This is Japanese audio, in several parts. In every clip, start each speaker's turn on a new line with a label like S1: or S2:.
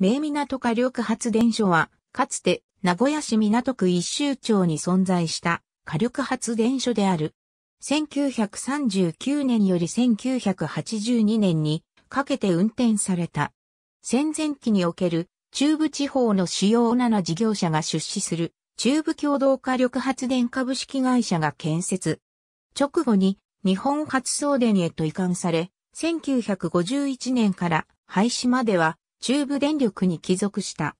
S1: 名港火力発電所は、かつて名古屋市港区一周町に存在した火力発電所である。1939年より1982年にかけて運転された。戦前期における中部地方の主要7事業者が出資する中部共同火力発電株式会社が建設。直後に日本発送電へと移管され、1951年から廃止までは中部電力に帰属した。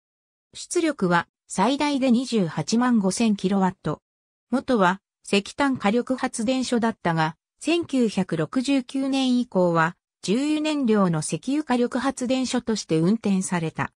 S1: 出力は最大で28万5000キロワット。元は石炭火力発電所だったが、1969年以降は重油燃料の石油火力発電所として運転された。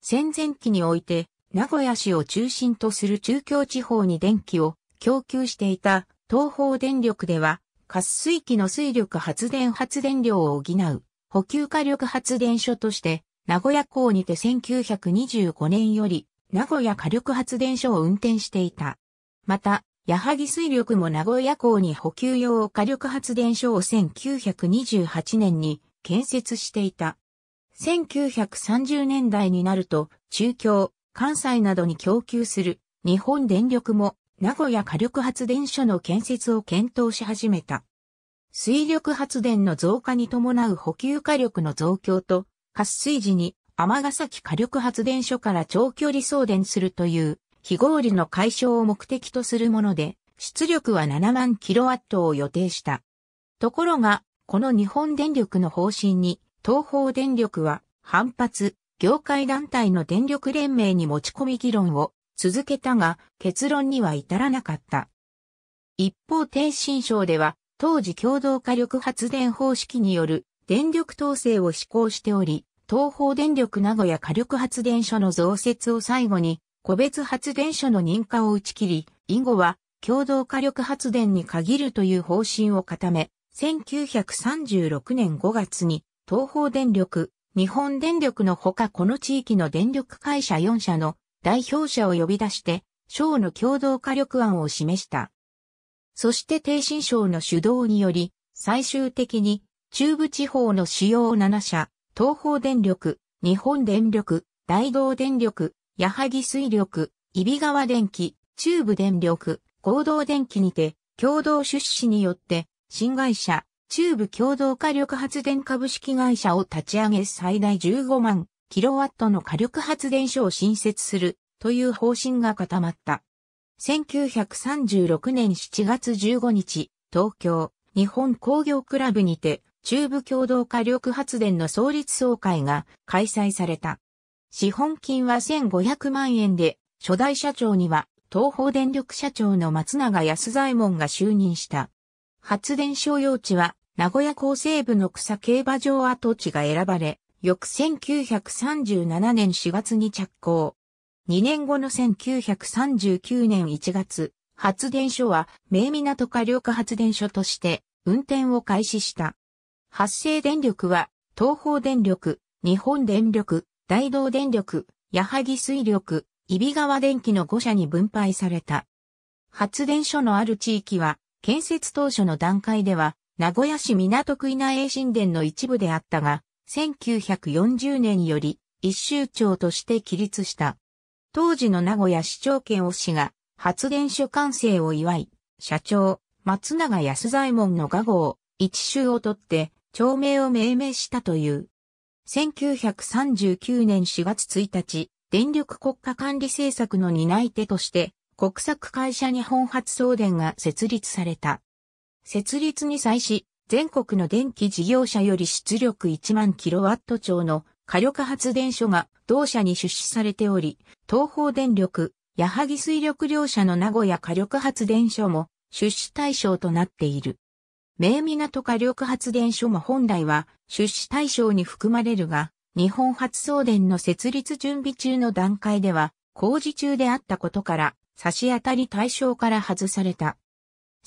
S1: 戦前期において、名古屋市を中心とする中京地方に電気を供給していた東方電力では、滑水器の水力発電発電量を補う補給火力発電所として名古屋港にて1925年より、名古屋火力発電所を運転していた。また、矢作水力も名古屋港に補給用火力発電所を1928年に建設していた。1930年代になると、中京、関西などに供給する日本電力も名古屋火力発電所の建設を検討し始めた。水力発電の増加に伴う補給火力の増強と活水時に尼崎火力発電所から長距離送電するという非合理の解消を目的とするもので、出力は7万キロワットを予定した。ところが、この日本電力の方針に、東方電力は反発、業界団体の電力連盟に持ち込み議論を続けたが、結論には至らなかった。一方、天新省では、当時共同火力発電方式による電力統制を施行しており、東方電力名古屋火力発電所の増設を最後に、個別発電所の認可を打ち切り、以後は共同火力発電に限るという方針を固め、1936年5月に東方電力、日本電力のほかこの地域の電力会社4社の代表者を呼び出して、省の共同火力案を示した。そして低新省の主導により、最終的に中部地方の主要7社、東方電力、日本電力、大道電力、矢作水力、揖斐川電機、中部電力、合同電気にて、共同出資によって、新会社、中部共同火力発電株式会社を立ち上げ最大15万キロワットの火力発電所を新設するという方針が固まった。1936年7月15日、東京日本工業クラブにて中部共同火力発電の創立総会が開催された。資本金は1500万円で、初代社長には東方電力社長の松永安左衛門が就任した。発電所用地は名古屋港西部の草競馬場跡地が選ばれ、翌1937年4月に着工。2年後の1939年1月、発電所は、名港火力発電所として運転を開始した。発生電力は、東方電力、日本電力、大道電力、矢作水力、揖斐川電機の5社に分配された。発電所のある地域は、建設当初の段階では、名古屋市港区稲栄新田の一部であったが、1940年より一州町として起立した。当時の名古屋市長県を市が発電所完成を祝い、社長、松永安左衛門の画号、一州を取って町名を命名したという。1939年4月1日、電力国家管理政策の担い手として、国策会社日本発送電が設立された。設立に際し、全国の電気事業者より出力1万キロワット超の火力発電所が同社に出資されており、東方電力、矢作水力両社の名古屋火力発電所も出資対象となっている。名港火力発電所も本来は出資対象に含まれるが、日本発送電の設立準備中の段階では工事中であったことから差し当たり対象から外された。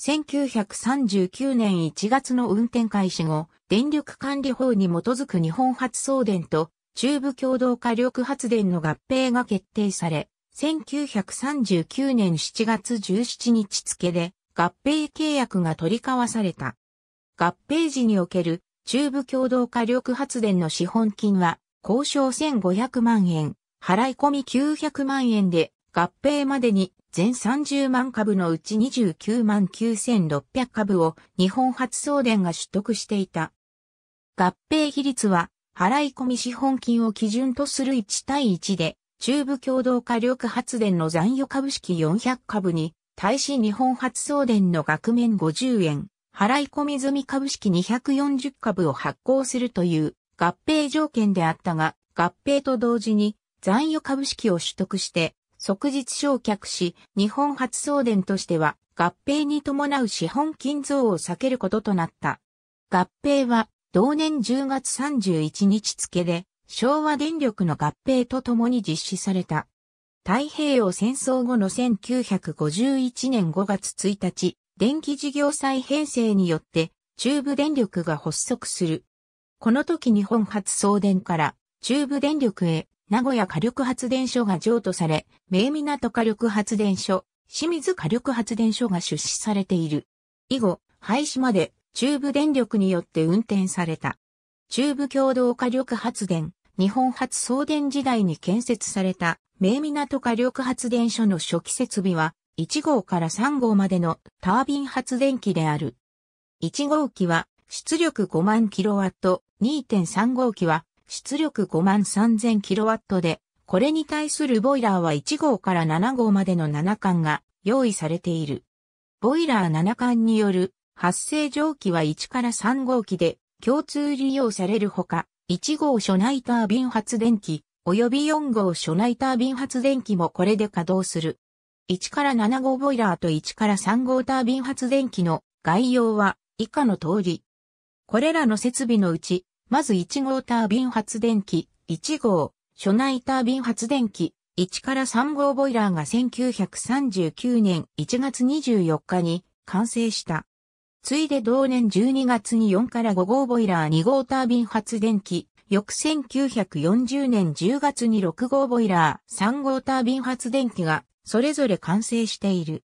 S1: 1939年1月の運転開始後、電力管理法に基づく日本発送電と中部共同火力発電の合併が決定され、1939年7月17日付で合併契約が取り交わされた。合併時における中部共同火力発電の資本金は、交渉1500万円、払い込み900万円で、合併までに全30万株のうち29万9600株を日本発送電が取得していた。合併比率は、払い込み資本金を基準とする1対1で、中部共同火力発電の残余株式400株に、対し日本発送電の額面50円、払い込み済み株式240株を発行するという合併条件であったが、合併と同時に残余株式を取得して即日焼却し、日本初送電としては合併に伴う資本金増を避けることとなった。合併は同年10月31日付で昭和電力の合併とともに実施された。太平洋戦争後の1951年5月1日、電気事業再編成によって中部電力が発足する。この時日本初送電から中部電力へ名古屋火力発電所が譲渡され、名港火力発電所、清水火力発電所が出資されている。以後、廃止まで中部電力によって運転された。中部共同火力発電、日本初送電時代に建設された、名港火力発電所の初期設備は、1号から3号までのタービン発電機である。1号機は出力5万キロワット、2.3号機は出力5万3000ットで、これに対するボイラーは1号から7号までの7巻が用意されている。ボイラー7巻による発生蒸気は1から3号機で共通利用されるほか、1号初内タービン発電機及び4号初内タービン発電機もこれで稼働する。1から7号ボイラーと1から3号タービン発電機の概要は以下の通り。これらの設備のうち、まず1号タービン発電機、1号、初内タービン発電機、1から3号ボイラーが1939年1月24日に完成した。ついで同年12月に4から5号ボイラー2号タービン発電機、翌1940年10月に6号ボイラー3号タービン発電機がそれぞれ完成している。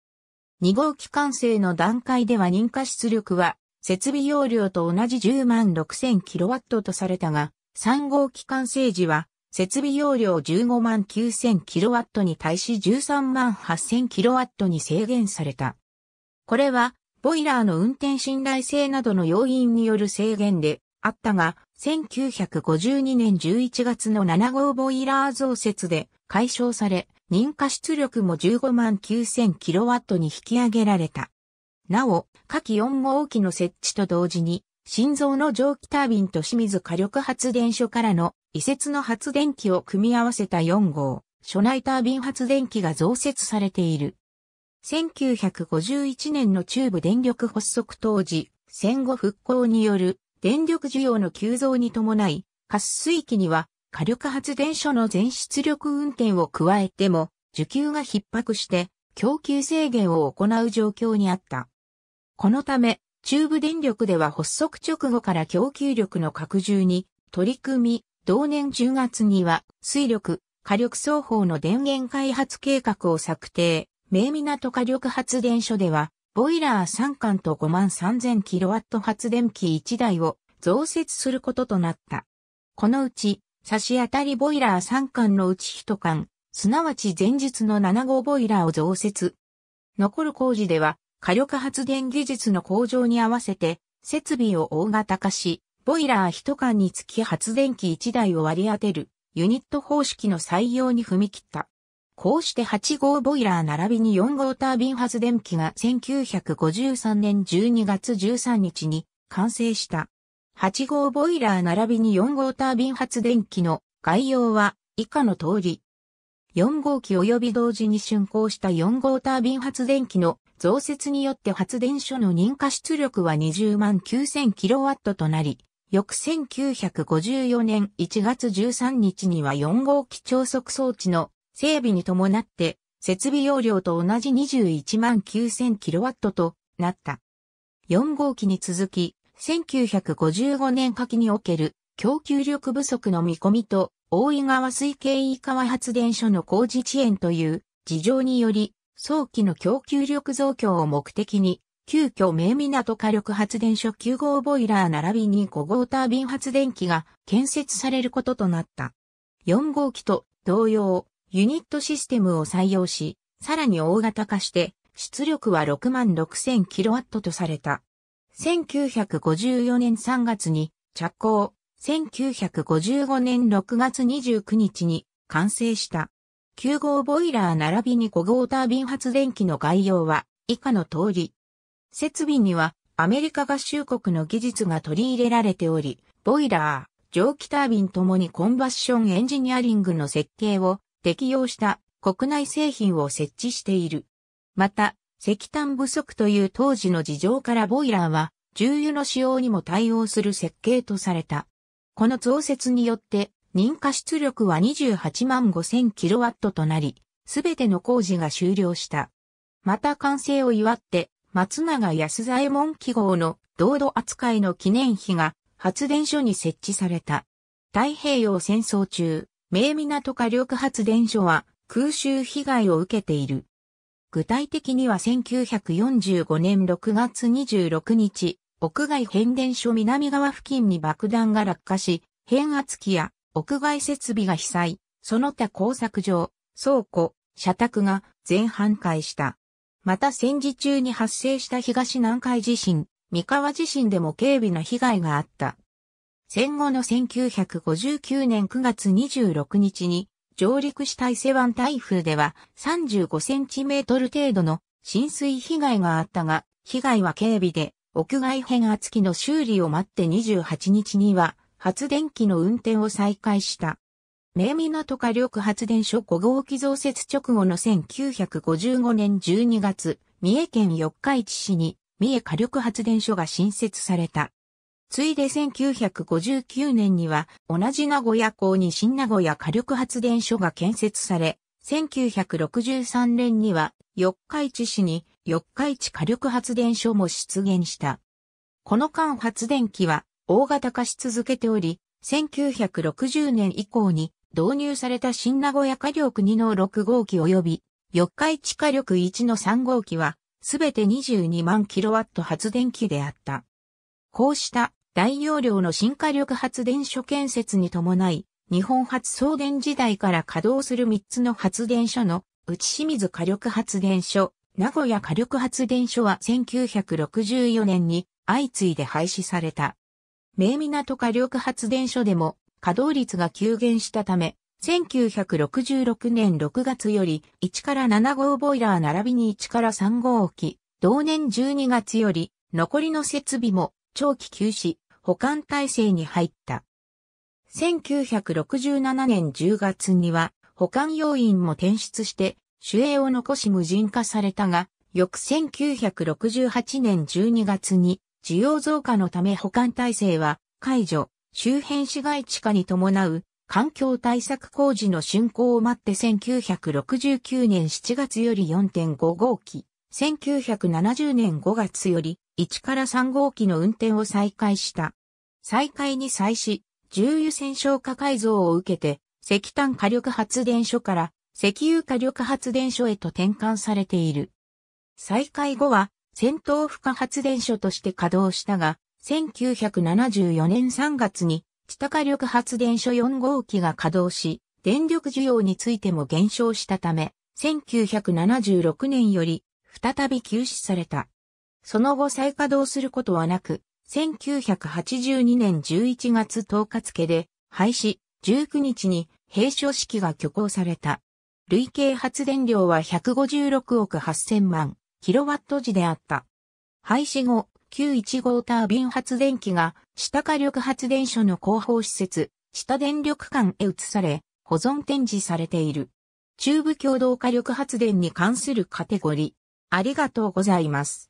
S1: 2号機完成の段階では認可出力は、設備容量と同じ10万 6000kW とされたが、3号機完成時は、設備容量15万 9000kW に対し13万 8000kW に制限された。これは、ボイラーの運転信頼性などの要因による制限であったが、1952年11月の7号ボイラー増設で解消され、認可出力も15万 9000kW に引き上げられた。なお、下記4号機の設置と同時に、心臓の蒸気タービンと清水火力発電所からの移設の発電機を組み合わせた4号、所内タービン発電機が増設されている。1951年の中部電力発足当時、戦後復興による電力需要の急増に伴い、滑水機には火力発電所の全出力運転を加えても、需給が逼迫して供給制限を行う状況にあった。このため、中部電力では発足直後から供給力の拡充に取り組み、同年10月には水力、火力双方の電源開発計画を策定、名港火力発電所では、ボイラー3巻と5万3000キロワット発電機1台を増設することとなった。このうち、差し当たりボイラー3巻のうち1巻、すなわち前日の7号ボイラーを増設。残る工事では、火力発電技術の向上に合わせて、設備を大型化し、ボイラー1巻につき発電機1台を割り当てる、ユニット方式の採用に踏み切った。こうして8号ボイラー並びに4号タービン発電機が1953年12月13日に完成した。8号ボイラー並びに4号タービン発電機の概要は以下の通り。4号機及び同時に竣工した4号タービン発電機の増設によって発電所の認可出力は20万 9000kW となり、翌1954年1月13日には4号機超速装置の整備に伴って設備容量と同じ21万 9000kW となった。4号機に続き1955年夏季における供給力不足の見込みと、大井川水系飯川発電所の工事遅延という事情により、早期の供給力増強を目的に、急遽名港火力発電所9号ボイラー並びに5号タービン発電機が建設されることとなった。4号機と同様、ユニットシステムを採用し、さらに大型化して、出力は6万 6000kW とされた。1954年3月に着工、1955年6月29日に完成した。9号ボイラー並びに5号タービン発電機の概要は以下の通り。設備にはアメリカ合衆国の技術が取り入れられており、ボイラー、蒸気タービンともにコンバッションエンジニアリングの設計を適用した国内製品を設置している。また、石炭不足という当時の事情からボイラーは重油の使用にも対応する設計とされた。この増設によって認可出力は28万5000キロワットとなり、すべての工事が終了した。また完成を祝って、松永安左衛門記号の道路扱いの記念碑が発電所に設置された。太平洋戦争中、名港火力発電所は空襲被害を受けている。具体的には1945年6月26日、屋外変電所南側付近に爆弾が落下し、変圧器や屋外設備が被災、その他工作場、倉庫、社宅が全半壊した。また戦時中に発生した東南海地震、三河地震でも警備の被害があった。戦後の1959年9月26日に上陸した伊勢湾台風では35センチメートル程度の浸水被害があったが、被害は軽微で、屋外変圧器の修理を待って28日には発電機の運転を再開した。名港火力発電所5号機増設直後の1955年12月、三重県四日市市に三重火力発電所が新設された。ついで1959年には同じ名古屋港に新名古屋火力発電所が建設され、1963年には四日市市に四日市火力発電所も出現した。この間発電機は大型化し続けており、1960年以降に導入された新名古屋火力2の6号機及び四日市火力1の3号機はすべて22万キロワット発電機であった。こうした大容量の新火力発電所建設に伴い、日本発送電時代から稼働する3つの発電所の、内清水火力発電所、名古屋火力発電所は1964年に相次いで廃止された。名港火力発電所でも稼働率が急減したため、1966年6月より1から7号ボイラー並びに1から3号機、同年12月より残りの設備も長期休止、保管体制に入った。1967年10月には、保管要員も転出して、守衛を残し無人化されたが、翌1968年12月に、需要増加のため保管体制は解除、周辺市街地化に伴う環境対策工事の竣工を待って1969年7月より4.5号機、1970年5月より1から3号機の運転を再開した。再開に際し、重油戦勝化改造を受けて、石炭火力発電所から石油火力発電所へと転換されている。再開後は、戦闘負荷発電所として稼働したが、1974年3月に、地下火力発電所4号機が稼働し、電力需要についても減少したため、1976年より再び休止された。その後再稼働することはなく、1982年11月10日付で廃止、19日に閉所式が挙行された。累計発電量は156億8000万キロワット時であった。廃止後、915号タービン発電機が下火力発電所の広報施設、下電力館へ移され、保存展示されている。中部共同火力発電に関するカテゴリー。ありがとうございます。